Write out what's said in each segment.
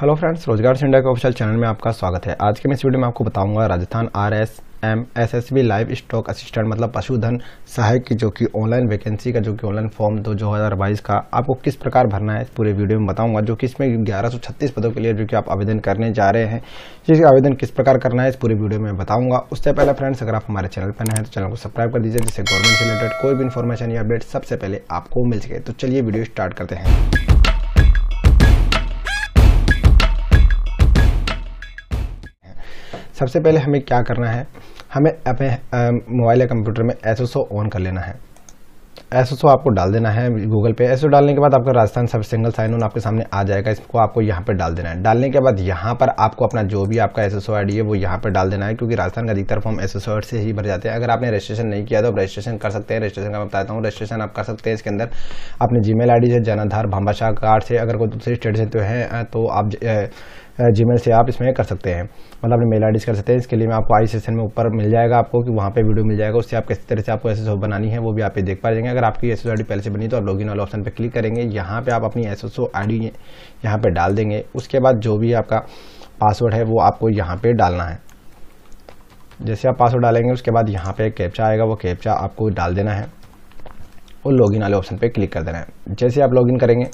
hello friends Rojgar India के official channel में आपका स्वागत है आज के मैं इस वीडियो में आपको बताऊंगा Rajasthan R S M S S B livestock assistant मतलब पशुधन सहायक की जो कि ऑनलाइन वैकेंसी का जो कि ऑनलाइन फॉर्म दो दो हज़ार बाईस का आपको किस प्रकार भरना है पूरे वीडियो में बताऊंगा जो कि इसमें ग्यारह सौ छत्तीस पदों के लिए जो कि आप आवेदन करने जा रहे हैं जिसका आवेदन किस प्रकार करना है इस पूरे वीडियो में बताऊंगा उससे पहले फ्रेंड्स अगर आप हमारे चैनल पर नए हैं तो चैनल को सब्सक्राइब कर दीजिए जिससे गवर्नमेंट से रिलेटेड कोई भी इन्फॉर्मेशन या अपडेट सबसे पहले आपको मिल सके तो चलिए वीडियो स्टार्ट करते हैं सबसे पहले हमें क्या करना है हमें अपने मोबाइल या कंप्यूटर में एस ऑन कर लेना है एस आपको डाल देना है गूगल पे एस डालने के बाद आपका राजस्थान सब सिंगल साइन ऑन आपके सामने आ जाएगा इसको आपको यहाँ पर डाल देना है डालने के बाद यहाँ पर आपको अपना जो भी आपका एस एस है वो यहाँ पर डाल देना है क्योंकि राजस्थान का अधिकतर फॉर्म एस एस से ही भर जाते हैं अगर आपने रजिस्ट्रेशन नहीं किया तो आप रजिस्ट्रेशन कर सकते हैं रजिस्ट्रेशन का बताता हूँ रजिस्ट्रेशन आप कर सकते हैं इसके अंदर अपनी जी मेल से जनाधार भामाशाह कार्ड से अगर कोई दूसरे स्टेट से तो है तो आप जीमेल से आप इसमें कर सकते हैं मतलब अपनी मेल आई कर सकते हैं इसके लिए मैं आपको आई सेशन में ऊपर मिल जाएगा आपको कि वहाँ पे वीडियो मिल जाएगा उससे आप किस तरह से आपको एस एस बनानी है वो भी आप ये देख पा जाएंगे अगर आपकी एस पहले से बनी तो आप लॉगिन वाले ऑप्शन पर क्लिक करेंगे यहाँ पर आप अपनी एस एस यहाँ पर डाल देंगे उसके बाद जो भी आपका पासवर्ड है वो आपको यहाँ पर डालना है जैसे आप पासवर्ड डालेंगे उसके बाद यहाँ पे कैप्चा आएगा वो कैप्चा आपको डाल देना है और लॉगिन वाले ऑप्शन पे क्लिक कर देना है जैसे आप लॉगिन करेंगे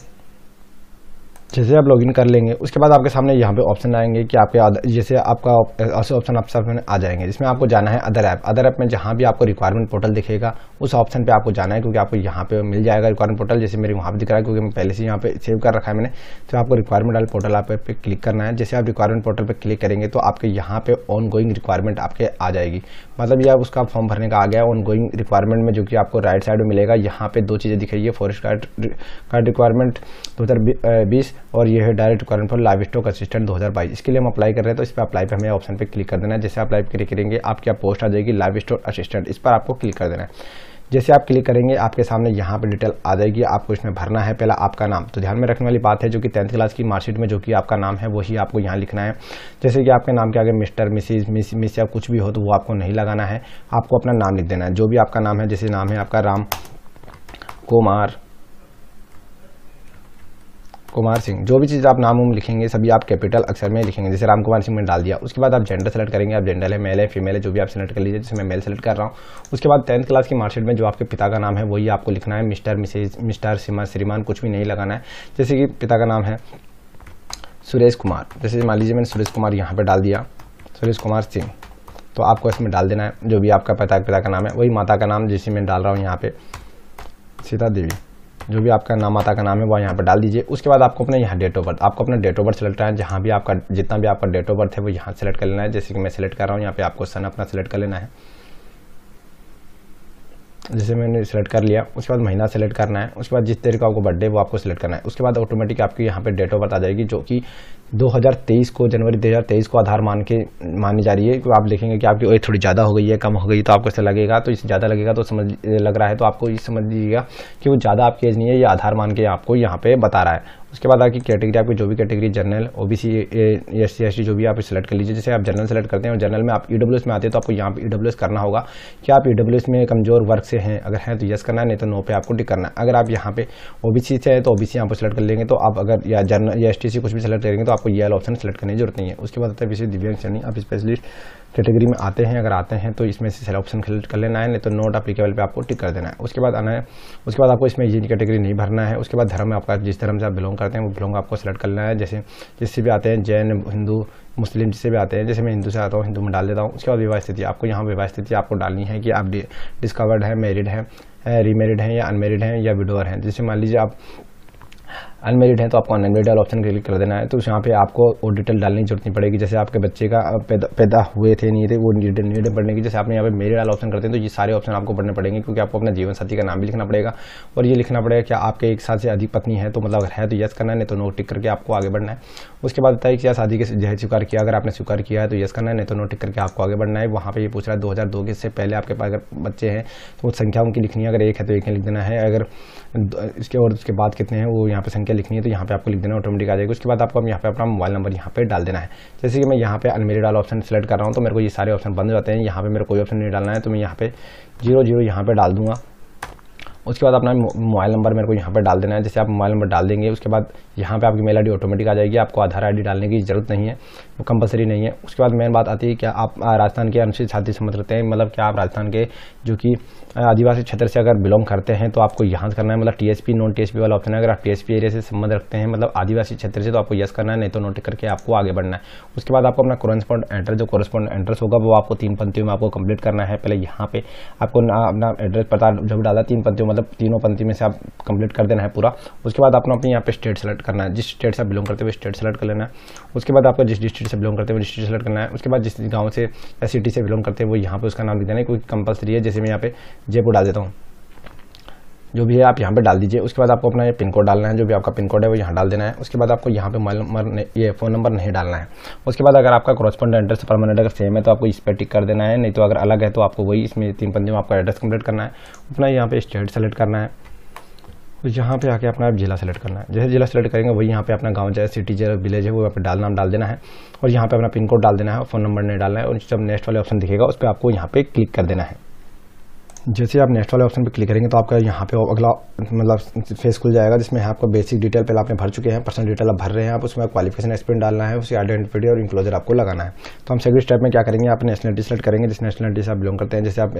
जैसे आप लॉगिन कर लेंगे उसके बाद आपके सामने यहाँ पे ऑप्शन आएंगे कि आपके जैसे आपका ऐसे ऑप्शन आप सामने आ जाएंगे जिसमें आपको जाना है अदर ऐप अदर ऐप में जहाँ भी आपको रिक्वायरमेंट पोर्टल दिखेगा उस ऑप्शन पे आपको जाना है क्योंकि आपको यहाँ पे मिल जाएगा रिक्वायरमेंट पोर्टल जैसे मेरे वहाँ पर दिख रहा है क्योंकि मैं पहले से यहाँ पर सेव कर रखा है मैंने तो आपको रिक्वायरमेंट वाले पोर्टल आप पे क्लिक करना है जैसे आप रिक्वायरमेंट पोर्टल पर क्लिक करेंगे तो आपके यहाँ पे ऑन गोइंग रिक्वायरमेंट आपके आ जाएगी मतलब ये उसका फॉर्म भरने का आ गया ऑन गोइंग रिक्वायरमेंट में जो कि आपको राइट साइड में मिलेगा यहाँ पे दो चीज़ें दिख रही है फॉरेस्ट गार्ड रिक्वायरमेंट दो हज़ार बीस और यह है direct requirement for livestock assistant दो हज़ार बाईस इसके लिए हम अप्लाई कर रहे हैं तो इस पर अप्लाई पर हमें ऑप्शन पर क्लिक कर देना है जैसे अप्लाई क्लिक करेंगे आपकी आप पोस्ट आ जाएगी लाइव स्टॉक असिस्टेंट इस पर आपको क्लिक कर देना है जैसे आप क्लिक करेंगे आपके सामने यहाँ पर डिटेल आ जाएगी आपको इसमें भरना है पहला आपका नाम तो ध्यान में रखने वाली बात है जो कि टेंथ क्लास की मार्कशीट में जो कि आपका नाम है वही आपको यहाँ लिखना है जैसे कि आपके नाम के आगे मिस्टर मिसिज मिस मिस या कुछ भी हो तो वो आपको नहीं लगाना है आपको अपना नाम लिख देना है जो भी आपका नाम है जैसे नाम है आपका राम कुमार कुमार सिंह जो भी चीज़ आप नाम उम लिखेंगे सभी आप कैपिटल अक्षर में लिखेंगे जैसे राम कुमार सिंह में डाल दिया उसके बाद आप जेंडर सेलेक्ट करेंगे आप जेंडर है मेल है फीमेल है जो भी आप सेलेक्ट कर लीजिए जैसे मैं मेल सेलेक्ट कर रहा हूँ उसके बाद टेंथ क्लास की मार्कशीट में जो आपके पिता का नाम है वही आपको लिखना है मिस्टर मिसेज मिस्टर सीमा श्रीमान कुछ भी नहीं लगाना है जैसे कि पिता का नाम है सुरेश कुमार जैसे मान लीजिए मैंने सुरेश कुमार यहाँ पर डाल दिया सुरेश कुमार सिंह तो आपको इसमें डाल देना है जो भी आपका पिता पिता का नाम है वही माता का नाम जिसे मैं डाल रहा हूँ यहाँ पर सीता देवी जो भी आपका नाम माता का नाम है वो यहाँ पर डाल दीजिए उसके बाद आपको अपने यहाँ डेट ऑफ बर्थ आपको अपना डेट ऑफ बर्थ सेलेक्ट करना है जहाँ भी आपका जितना भी आपका डेट ऑफ बर्थ है वो यहाँ सेलेक्ट कर लेना है जैसे कि मैं सेलेक्ट कर रहा हूँ यहाँ पे आपको सन अपना सेलेक्ट कर लेना है जैसे मैंने सेलेक्ट कर लिया उसके बाद महीना सेलेक्ट करना है उसके बाद जिस तरीके का आपको बर्थडे वो आपको सेलेक्ट करना है उसके बाद ऑटोमेटिक आपकी यहाँ पे डेट ऑफ बर्थ आ जाएगी जो कि 2023 को जनवरी 2023 को आधार मान के मानी जा रही है कि आप देखेंगे कि आपकी एज थोड़ी ज़्यादा हो गई है कम हो गई तो आपको ऐसा लगेगा तो इससे ज़्यादा लगेगा तो समझ लग रहा है तो आपको ये समझ लीजिएगा कि वो ज़्यादा आपकी एज नहीं है ये आधार मान के आपको यहाँ पे बता रहा है उसके बाद आपकी कैटेगरी आपकी जो भी category general O B C S C S T जो भी आप सेलेक्ट कर लीजिए जैसे आप जनरल सेलेक्ट करते हैं और जनरल में आप ई डब्ल्यू एस में आते हैं तो आपको यहाँ पे ई डब्ल्यू एस करना होगा कि आप ई डब्ल्यू एस में कमजोर वर्ग से हैं अगर हैं तो यस करना है नहीं तो नो पे आपको टिक करना है अगर आप यहाँ पे ओ सी से हैं तो ओ बी सी यहाँ पर सेलेक्ट कर लेंगे तो आप अगर या जनरल या एस टी कुछ भी सेलेक्ट करेंगे तो आप आपको ये वाला ऑप्शन सेलेक्ट करने की जरूरत नहीं है उसके बाद आता है विशेष दिव्यांग श्रेणी आप स्पेशलिस्ट कैटेगरी में आते हैं अगर आते हैं तो इसमें से ऑप्शन सेलेक्ट कर लेना है नहीं तो नोट अप्लीकेबल पे आपको टिक कर देना है उसके बाद आना है उसके बाद आपको इसमें जिन कैटेगरी नहीं भरना है उसके बाद धर्म में आपका जिस धर्म से आप बिलोंग करते हैं वो बिलोंग आपको सेलेक्ट कर लेना है जैसे जिससे भी आते हैं जैन हिंदू मुस्लिम जिससे भी आते हैं जैसे मैं हिंदू से आता हूँ हिंदू में डाल देता हूँ उसके बाद विवाह स्थिति आपको यहाँ विवाह स्थिति आपको डालनी है कि आप डिस्कवर्ड है मेरिड है रीमेरिड हैं या अनमेरिड हैं या विडोअर हैं जैसे मान लीजिए आप अनमेरिड है तो आपको अनमेरिड वाला ऑप्शन क्लिक कर देना है तो यहाँ पे आपको वो डिटेल डालने की जरूरत नहीं पड़ेगी जैसे आपके बच्चे का पैदा पैदा हुए थे नहीं थे वो डिटेल नहीं पड़ने की जैसे आपने यहाँ पे मेरिड वाला ऑप्शन करते हैं तो ये सारे ऑप्शन आपको पढ़ने पड़ेंगे क्योंकि आपको अपना जीवन साथी का नाम भी लिखना पड़ेगा और ये लिखना पड़ेगा कि आपके एक साथ से अधिक पत्नी है तो मतलब अगर है तो यस करना है नहीं तो नो टिक करके आपको आगे बढ़ना है उसके बाद बताइए क्या शादी के जहर स्वीकार किया अगर आपने स्वीकार किया है तो यस करना है नहीं तो नो टिक करके आपको आगे बढ़ना है वहाँ पर ये पूछ रहा है दो हज़ार दो के से पहले आपके पास अगर बच्चे हैं तो संख्या उनकी लिखनी है अगर एक है तो एक लिख देना है अगर इसके और उसके बाद कितने हैं वो यहाँ पर संख्या संख्या लिखनी है तो यहाँ पे आपको लिख देना ऑटोमेटिक आ जाएगा उसके बाद आपको हम यहाँ पे अपना मोबाइल नंबर यहाँ पे डाल देना है जैसे कि मैं यहाँ पे अनमेरिड वाला ऑप्शन सेलेक्ट कर रहा हूँ तो मेरे को ये सारे ऑप्शन बंद हो जाते हैं यहाँ पर मेरे कोई ऑप्शन नहीं डालना है तो मैं यहाँ पे जीरो जीरो यहाँ पर डाल दूंगा उसके बाद अपना मोबाइल नंबर मेरे को यहाँ पर डाल देना है जैसे आप मोबाइल नंबर डाल देंगे उसके बाद यहाँ पे आपकी मेल आईडी ऑटोमेटिक आ जाएगी आपको आधार आईडी डालने की जरूरत नहीं है वो कंपलसरी नहीं है उसके बाद मेन बात आती है कि आप राजस्थान के अनुसूचित जाति समझ मतलब रहते हैं मतलब कि आप राजस्थान के जो कि आदिवासी क्षेत्र से अगर बिलोंग करते हैं तो आपको यहाँ से करना है मतलब टीएसपी नॉन टीएसपी वाला ऑप्शन है अगर आप टीएसपी एरिया से संबंध रखते हैं मतलब आदिवासी क्षेत्र से तो आपको यस करना है नहीं तो नोट करके आपको आगे बढ़ना है उसके बाद आपको अपना कॉरेस्पॉन्ड एड्रेस जो कॉरेस्पॉन्ड एड्रेस होगा वो आपको तीन पंक्तियों में आपको कंप्लीट करना है पहले यहाँ पे आपको अपना एड्रेस पता जब डाला तीन पंक्तियों मतलब तीनों पंक्ति में से आप कंप्लीट कर देना है पूरा उसके बाद आपको अपने यहाँ पे स्टेट सेलेक्ट करना है जिस स्टेट से आप बिलोंग करते हुए स्टेट सेलेक्ट कर लेना है उसके बाद आपको जिस डिस्ट्रिक्ट डिस्ट्रिक्ट से बिलोंग करते हैं वो डिस्ट्रिक्ट सेलेक्ट करना है उसके बाद जिस गाँव से या सिटी से बिलोंग करते हैं वो यहाँ पर उसका नाम लिख देना है कोई कंपलसरी है जैसे मैं यहाँ पे जयपुर डाल देता हूँ जो भी है आप यहाँ पे डाल दीजिए उसके बाद आपको अपना ये पिन कोड डालना है जो भी आपका पिन कोड है वो यहाँ डाल देना है उसके बाद आपको यहाँ पे मोबाइल नंबर ये फ़ोन नंबर नहीं डालना है उसके बाद अगर आपका क्रॉसपॉन्ड एड्रेस परमानेंट अगर सेम है तो आपको इस पर टिक कर देना है नहीं तो अगर अलग है तो आपको वही इसमें तीन पंजे में आपका एड्रेस कंप्लीट करना है अपना यहाँ पे स्टेट सेलेक्ट करना है तो यहाँ पे आके अपना आप जिला सेलेक्ट करना है जैसे जिला सेलेक्ट करेंगे वही यहाँ पे अपना गांव जाए सिटी चाहे विलेज है वो यहाँ पे डाल नाम डाल देना है और यहाँ पे अपना पिन कोड डाल देना है फोन नंबर नहीं डालना है और जब नेक्स्ट वाले ऑप्शन दिखेगा उस पर आपको यहाँ पे क्लिक कर देना है जैसे आप नेक्स्ट वाले ऑप्शन पर क्लिक करेंगे तो आपका यहाँ पे अगला मतलब फेस खुल जाएगा जिसमें आपका बेसिक डिटेल पहले आपने भर चुके हैं पर्सनल डिटेल आप भर रहे हैं आप उसमें क्वालिफिकेशन एक्सपेंट डालना है उसी आइडेंटिटी और इंक्लोजर आपको लगाना है तो हम सेकंड स्टेप में क्या करेंगे आप नेशनलिटी सेलेक्ट करेंगे जिस नेशनलिटी से आप बिलोंग करते हैं जैसे आप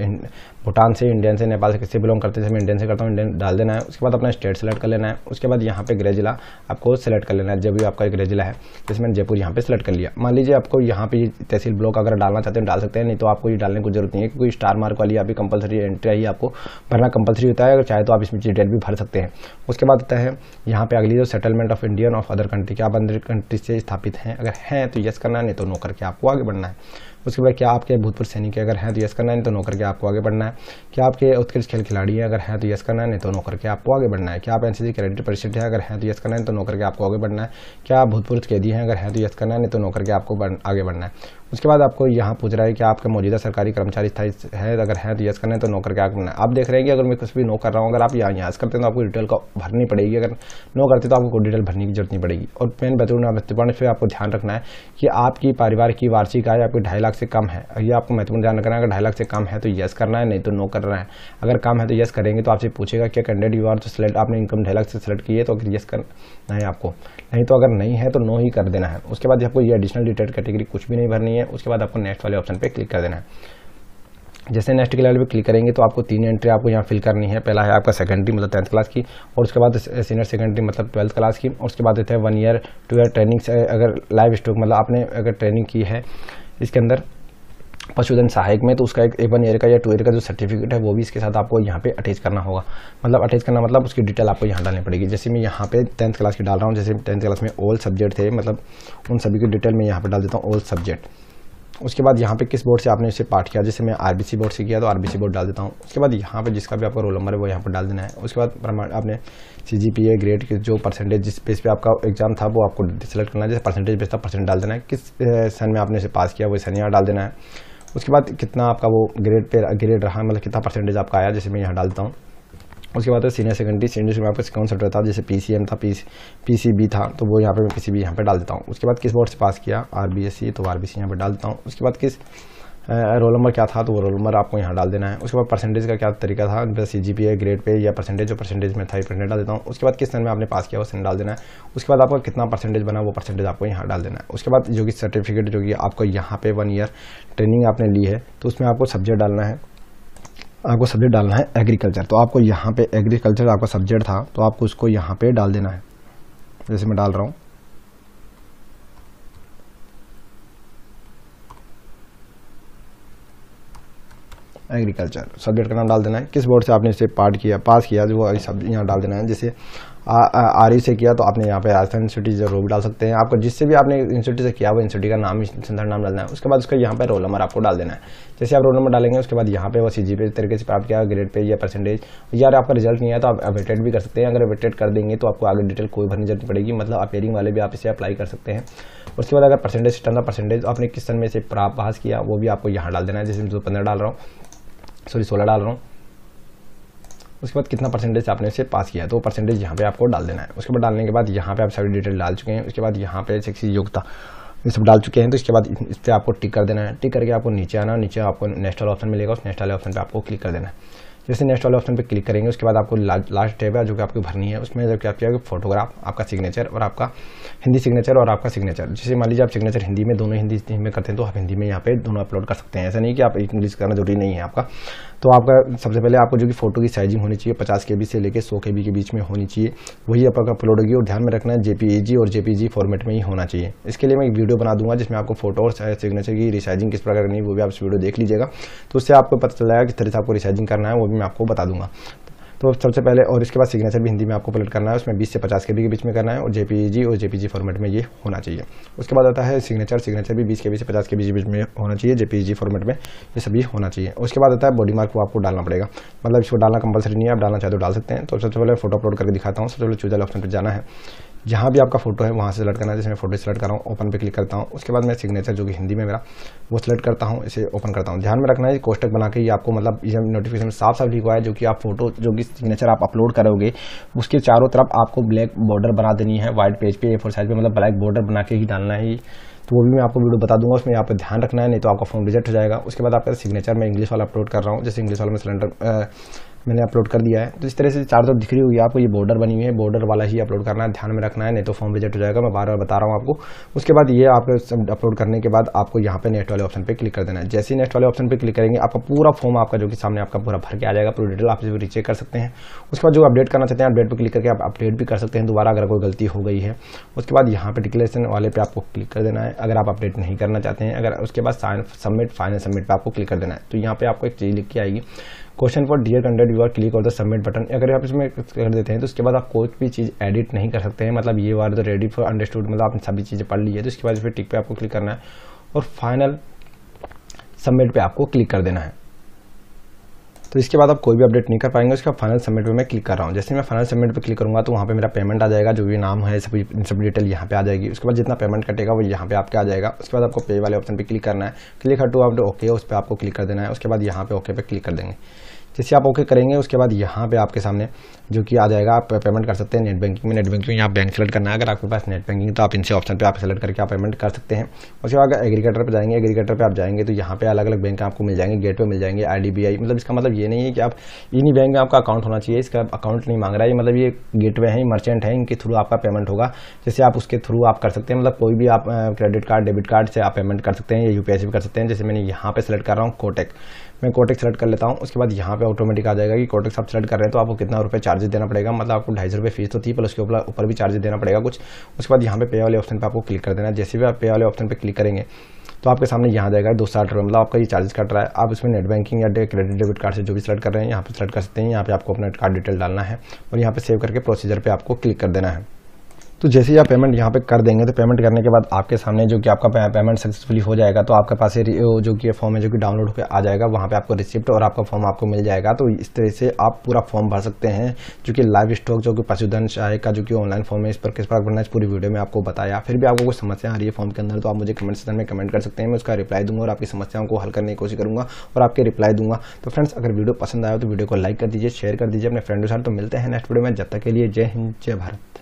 भूटान से इंडियन से नेपाल से किससे बिलोंग करते हैं जैसे मैं इंडियन से करता हूँ इंडियन डाल देना है उसके बाद अपना स्टेट सेलेक्ट कर लेना है उसके बाद यहाँ पर ग्रेजिला आपको सेलेक्ट कर लेना है जब भी आपका ग्रेजिला है जिसमें जयपुर यहाँ पर सेलेक्ट कर लिया मान लीजिए आपको यहाँ पर तहसील ब्लॉक अगर डालना चाहते हैं डाल सकते हैं नहीं तो आपको ये डालने की जरूरत नहीं है क्योंकि स्टार मार्क वाली अभी कंपलसरी चाहिए आपको भरना कंपलसरी होता है अगर चाहे तो आप इसमें डिटेल भी भर सकते हैं उसके बाद होता है यहाँ पे अगली जो settlement of Indian of other country क्या अदर कंट्री से स्थापित हैं अगर हैं तो यस करना है नहीं तो नो करके आपको आगे बढ़ना है उसके बाद क्या आपके भूतपूर्व सैनिक अगर हैं तो यस करना है नहीं तो नो करके आपको आगे बढ़ना है क्या आपके उत्कृष्ट खेल खिलाड़ी हैं अगर हैं तो यस करना है नहीं तो नो करके आपको आगे बढ़ना है क्या आप एनसीसी क्रेडिट परिषद है अगर हैं तो यस करना है तो नो करके आपको आगे बढ़ना है क्या आप भूतपूर्व कैदी हैं अगर हैं तो यस करना है नहीं तो नो करके आपको आगे बढ़ना है उसके बाद आपको यहाँ पूछ रहा है कि आपके मौजूदा सरकारी कर्मचारी स्थायी है अगर है तो यस करना है तो नो करके आगे करना है आप देख रहे हैं कि अगर मैं कुछ भी नो कर रहा हूँ अगर आप यहाँ यहाँ करते हैं तो आपको डिटेल को भरनी पड़ेगी अगर नो करते तो आपको डिटेल भरने की जरूरत नहीं पड़ेगी और मेन महत्वपूर्ण महत्वपूर्ण फिर आपको ध्यान रखना है कि आपकी परिवार की वार्षिक आय आपकी ढाई लाख से कम है ये आपको महत्वपूर्ण ध्यान रखना है अगर ढाई लाख से कम है तो यस करना है नहीं तो नो करना है अगर कम है तो यस करेंगे तो आपसे पूछेगा क्या कैंडिडेट यू आर तो सिलेक्ट आपने इनकम ढाई लाख से सिलेक्ट की है तो अगर यस करना है आपको नहीं तो अगर नहीं है तो नो ही कर देना है उसके बाद आपको ये एडिशनल डिटेल कैटेगरी कुछ भी नहीं भरनी है है उसके बाद आपको नेक्स्ट वाले ऑप्शन पर क्लिक कर देना है जैसे नेक्स्ट के लेवल पे क्लिक करेंगे तो आपको तीन एंट्री आपको यहाँ फिल करनी है पहला है आपका सेकेंडरी मतलब टेंथ क्लास की और उसके बाद सीनियर सेकेंडरी मतलब ट्वेल्थ क्लास की और उसके बाद देते हैं one year two year training से अगर लाइव स्टॉक मतलब आपने अगर ट्रेनिंग की है इसके अंदर पशुधन सहायक में तो उसका एक वन ईयर का या टू ईयर का जो सर्टिफिकेट है वो भी इसके साथ आपको यहाँ पे अटैच करना होगा मतलब अटैच करना मतलब उसकी डिटेल आपको यहाँ डालनी पड़ेगी जैसे मैं यहाँ पे टेंथ क्लास की डाल रहा हूँ जैसे टेंथ क्लास में ऑल सब्जेक्ट थे मतलब उन सभी की डिटेल मैं यहाँ पर डाल देता हूँ ऑल सब्जेक्ट उसके बाद यहाँ पे किस बोर्ड से आपने इसे पाठ किया जैसे मैं आरबीसी बोर्ड से किया तो आरबीसी बोर्ड डाल देता हूँ उसके बाद यहाँ पे जिसका भी आपका रोल नंबर है वो यहाँ पर डाल देना है उसके बाद प्रमाण आपने सी जी पी ए ग्रेड के जो परसेंटेज जिस बेस पे आपका एग्जाम था वो आपको सेलेक्ट करना है जैसे परसेंटेज बेस था परसेंट डाल देना है किस सन में आपने इसे पास किया वो सन यहाँ डाल देना है उसके बाद कितना आपका वो ग्रेड पे ग्रेड रहा मतलब कितना परसेंटेज आपका आया जैसे मैं यहाँ डालता हूँ उसके बाद सीनियर सेकेंडरी सीनियर सेकेंडरी आपका कौन था जैसे पी सी एम था पी पी सी बी था तो वो यहाँ पर मैं पी सी यहाँ पर डाल देता हूँ उसके बाद किस बोर्ड से पास किया आर बी एस सी तो आर बी सी यहाँ पर डाल देता हूँ उसके बाद किस रोल नंबर क्या था तो वो रोल नंबर आपको यहाँ डाल देना है उसके बाद परसेंटेज का क्या तरीका था जैसे सी जी पी है ग्रेड पे या परसेंटेज जो परसेंटेज में था परसेंटेज डाल देता हूँ उसके बाद किस सन में आपने पास किया वो सन डाल देना है उसके बाद आपका कितना परसेंटेज बना वो परसेंटेज आपको यहाँ डाल देना है उसके बाद जो कि सर्टिफिकेट जो कि आपको यहाँ पे वन ईयर ट्रेनिंग आपने ली है तो उसमें आपको सब्जेक्ट डालना है आपको सब्जेक्ट डालना है एग्रीकल्चर तो आपको यहाँ पे एग्रीकल्चर आपका सब्जेक्ट था तो आपको उसको यहाँ पे डाल देना है जैसे मैं डाल रहा हूँ एग्रीकल्चर सब्जेक्ट का नाम डाल देना है किस बोर्ड से आपने इसे पार्ट किया पास किया जो वो सब यहाँ डाल देना है जैसे आर से किया तो आपने यहाँ पे राजस्थान इंस्टीट्यूट से रोल डाल सकते हैं आपको जिससे भी आपने इंस्टीट्यूट से किया वो इंस्टीट्यूट का नाम संदर्भ नाम डालना है उसके बाद उसका यहाँ पे रोल नंबर आपको डाल देना है जैसे आप रोल नंबर डालेंगे उसके बाद यहाँ पे वो सी जी पे तरीके से प्राप्त किया ग्रेड पे या परसेंटेज या आपका रिजल्ट नहीं आया तो आप अपडेटेड भी कर सकते हैं अगर अपडेटेड कर देंगे तो आपको आगे डिटेल कोई भरनी जरूरत पड़ेगी मतलब अपेयरिंग वाले भी आप इसे अप्लाई कर सकते हैं उसके बाद अगर परसेंटेज सिस्टम परसेंटेज आपने किस सन में से पास किया वो भी आपको यहाँ डाल देना है जैसे मैं पंद्रह डाल रहा हूँ सॉरी सोलह डाल रहा हूँ उसके बाद कितना परसेंटेज आपने इसे पास किया तो परसेंटेज यहाँ पे आपको डाल देना है उसके बाद डालने के बाद यहाँ पे आप सारी डिटेल डाल चुके हैं उसके बाद यहाँ पे सेक्सी योग्यता ये सब डाल चुके हैं तो इसके बाद इस पर आपको टिक कर देना है टिक करके आपको नीचे आना नीचे आपको नेक्स्ट ऑप्शन मिलेगा उस नेक्स्ट वाले ऑप्शन पर आपको क्लिक कर देना है जैसे नेक्स्ट वाले ऑप्शन पर क्लिक करेंगे उसके बाद आपको ला, लास्ट स्टेप है जो कि आपको भरनी है उसमें जब क्या किया फोटोग्राफ आपका सिग्नेचर और आपका हिंदी सिग्नेचर और आपका सिग्नेचर जैसे मान लीजिए आप सिग्नेचर हिंदी में दोनों हिंदी में करते हैं तो आप हिंदी में यहाँ पे दोनों अपलोड कर सकते हैं ऐसा नहीं कि आप इंग्लिश करना जरूरी नहीं है आपका तो आपका सबसे पहले आपको जो कि फोटो की साइजिंग होनी चाहिए पचास के से लेकर सौ के के बीच में होनी चाहिए वही आपका अपलोड होगी और ध्यान में रखना जेपीएजी e और जेपीजी फॉर्मेट e में ही होना चाहिए इसके लिए मैं एक वीडियो बना दूंगा जिसमें आपको फोटो और सिग्नेचर की रिसाइजिंग किस प्रकार करनी है वो भी आप इस वीडियो देख लीजिएगा तो उससे आपको पता चलेगा किस तरह से आपको रिसाइजिंग करना है वो भी मैं आपको बता दूंगा तो सबसे पहले और इसके बाद सिग्नेचर भी हिंदी में आपको पलट करना है उसमें बीस से पचास के बी के बीच में करना है और जेपीजी और जेपीजी फॉर्मेट में ये होना चाहिए उसके बाद आता है सिग्नेचर सिग्नेचर भी बीस के बी से पचास के बीच बीच में होना चाहिए जेपीजी फॉर्मेट में ये सभी होना चाहिए उसके बाद आता है बॉडी मार्क को आपको डालना पड़ेगा मतलब इसको डालना कंपलसरी नहीं है आप डालना चाहे तो डाल सकते हैं तो सबसे पहले फोटो अपलोड करके दिखाता हूँ सबसे पहले चूजल ऑप्शन पर जाना है जहाँ भी आपका फोटो है वहाँ से सेलेक्ट करना है जैसे मैं फोटो सेलेक्ट कर रहा हूँ ओपन पे क्लिक करता हूँ उसके बाद मैं सिग्नेचर जो कि हिंदी में मेरा वो सेलेक्ट करता हूँ इसे ओपन करता हूँ ध्यान में रखना है कोष्टक बना के ये आपको मतलब ये नोटिफिकेशन साफ साफ लिखा है जो कि आप फोटो जो कि सिग्नेचर आप अपलोड करोगे उसके चारों तरफ आपको ब्लैक बॉर्डर बना देनी है व्हाइट पेज पे ए फोर साइज पर मतलब ब्लैक बॉर्डर बना के ही डालना है तो वो भी मैं आपको वीडियो बता दूंगा उसमें यहाँ पर ध्यान रखना है नहीं तो आपका फोन रिजेक्ट हो जाएगा उसके बाद आपका सिग्नेचर मैं इंग्लिश वाला अपलोड कर रहा हूँ जैसे इंग्लिश वाला मैं सिलेंडर मैंने अपलोड कर दिया है तो इस तरह से चार तरफ दिख रही होगी आपको ये बॉर्डर बनी हुई है बॉर्डर वाला ही अपलोड करना है ध्यान में रखना है नहीं तो फॉर्म रिजेक्ट हो जाएगा मैं बार बार बता रहा हूँ आपको उसके बाद ये आप अपलोड करने के बाद आपको यहाँ पे नेक्स्ट वाले ऑप्शन पर क्लिक कर देना है जैसे ही नेक्स्ट वाले ऑप्शन पर क्लिक करेंगे आपका पूरा फॉर्म आपका जो कि सामने आपका पूरा भर के आ जाएगा पूरी डिटेल आप इसे रिचेक कर सकते हैं उसके बाद जो अपडेट करना चाहते हैं अपडेट पर क्लिक करके आप अपडेट भी कर सकते हैं दोबारा अगर कोई गलती हो गई है उसके बाद यहाँ पर डिक्लेरेशन वाले पर आपको क्लिक कर देना है अगर आप अपडेट नहीं करना चाहते हैं अगर उसके बाद सबमिट फाइनल सबमिट पर आपको क्लिक कर देना है तो यहाँ पर आपको एक चीज़ लिख के आएगी question for dear you are click और द सबमिट बटन अगर आप इसमें कर देते हैं तो उसके बाद आप कोई भी चीज़ एडिट नहीं कर सकते हैं मतलब ये वार तो रेडी फॉर अंडरस्टूड मतलब आपने सभी चीज़ें पढ़ ली है तो उसके बाद फिर टिक पे आपको क्लिक करना है और फाइनल सबमिट पे आपको क्लिक कर देना है तो इसके बाद आप कोई भी अपडेट नहीं कर पाएंगे उसका फाइनल सबमिट पे मैं क्लिक कर रहा हूँ जैसे मैं फाइनल सबमिट पे क्लिक करूँगा तो वहाँ पे मेरा पेमेंट आ जाएगा जो भी नाम है सभी सब डिटेल यहाँ पे आ जाएगी उसके बाद जितना पेमेंट कटेगा वो यहाँ पे आपके आ जाएगा उसके बाद आपको पे वाले ऑप्शन पर क्लिक करना है क्लिक हटू आप ओके उस पर आपको क्लिक कर देना है उसके बाद यहाँ पे ओके पे क्लिक कर देंगे जैसे आप ओके करेंगे उसके बाद यहाँ पे आपके सामने जो कि आ जाएगा आप पेमेंट कर सकते हैं नेट बैंकिंग में नेट बैंकिंग में बैंक सेलेक्ट करना है अगर आपके पास नेट बैंकिंग तो आप इनसे ऑप्शन पे आप सेलेक्ट करके आप पेमेंट कर सकते हैं उसके बाद अगर एग्रीकेटर पर जाएंगे एग्रीकेटर पर आप जाएंगे तो यहाँ पे अलग अलग बैंक आपको मिल जाएंगे गेट मिल जाएंगे आई मतलब इसका मतलब ये नहीं है कि आप इन्हीं बैंक में आपका अकाउंट होना चाहिए इसका अकाउंट नहीं मांग रहा है मतलब ये गेट वे मर्चेंट है इनके थ्रू आपका पेमेंट होगा जैसे आप उसके थ्रू आप कर सकते हैं मतलब कोई भी आप क्रेडिट कार्ड डेबिट कार्ड से आप पेमेंट कर सकते हैं या यू भी कर सकते हैं जैसे मैंने यहाँ पर सेलेक्ट कर रहा हूँ कोटेक मैं कोटेक सेलेक्ट कर लेता हूँ उसके बाद यहाँ पे ऑटोमेटिक आ जाएगा कि कोटेक्स आप सेलेक्ट कर रहे हैं तो आपको कितना रुपये चार्जेस देना पड़ेगा मतलब आपको ढाई सौ रुपये फीस तो थी प्लस उसके ऊपर भी चार्जेस देना पड़ेगा कुछ उसके बाद यहाँ पे पे वाले ऑप्शन पर आपको क्लिक कर देना है जैसे भी आप पे वाले ऑप्शन पर क्लिक करेंगे तो आपके सामने यहाँ जाएगा दो सौ आठ रुपये मतलब आपका ये चार्जेस कट रहा है आप इसमें नेट बैंकिंग या क्रेडिट डेबिट कार्ड से जो भी सेलेक्ट कर रहे हैं यहाँ पर सेलेक्ट कर सकते हैं यहाँ पे आपको अपना कार्ड डिटेल डालना है और यहाँ पे सेव करके प्रोसीजर पर आपको क्लिक कर देना है तो जैसे ही आप पेमेंट यहाँ पे कर देंगे तो पेमेंट करने के बाद आपके सामने जो कि आपका पेमेंट सक्सेसफुली हो जाएगा तो आपके पास जो कि फॉर्म है जो कि डाउनलोड होकर आ जाएगा वहाँ पे आपको रिसिप्ट और आपका फॉर्म आपको मिल जाएगा तो इस तरह से आप पूरा फॉर्म भर सकते हैं जो कि लाइव स्टॉक जो कि पशुधन शाह का जो कि ऑनलाइन फॉर्म है इस पर किस प्रकार भरना है पूरी वीडियो में आपको बताया फिर भी आपको कोई समस्या आ रही है फॉर्म के अंदर तो आप मुझे कमेंट सेक्शन में कमेंट कर सकते हैं मैं उसका रिप्लाई दूंगा और आपकी समस्याओं को हल करने की कोशिश करूँगा और आपके रिप्लाई दूंगा तो फ्रेंड्स अगर वीडियो पसंद आया तो वीडियो को लाइक कर दीजिए शेयर कर दीजिए अपने फ्रेंडों के साथ तो मिलते हैं नेक्स्ट वीडियो में जब तक के लिए जय हिंद जय भारत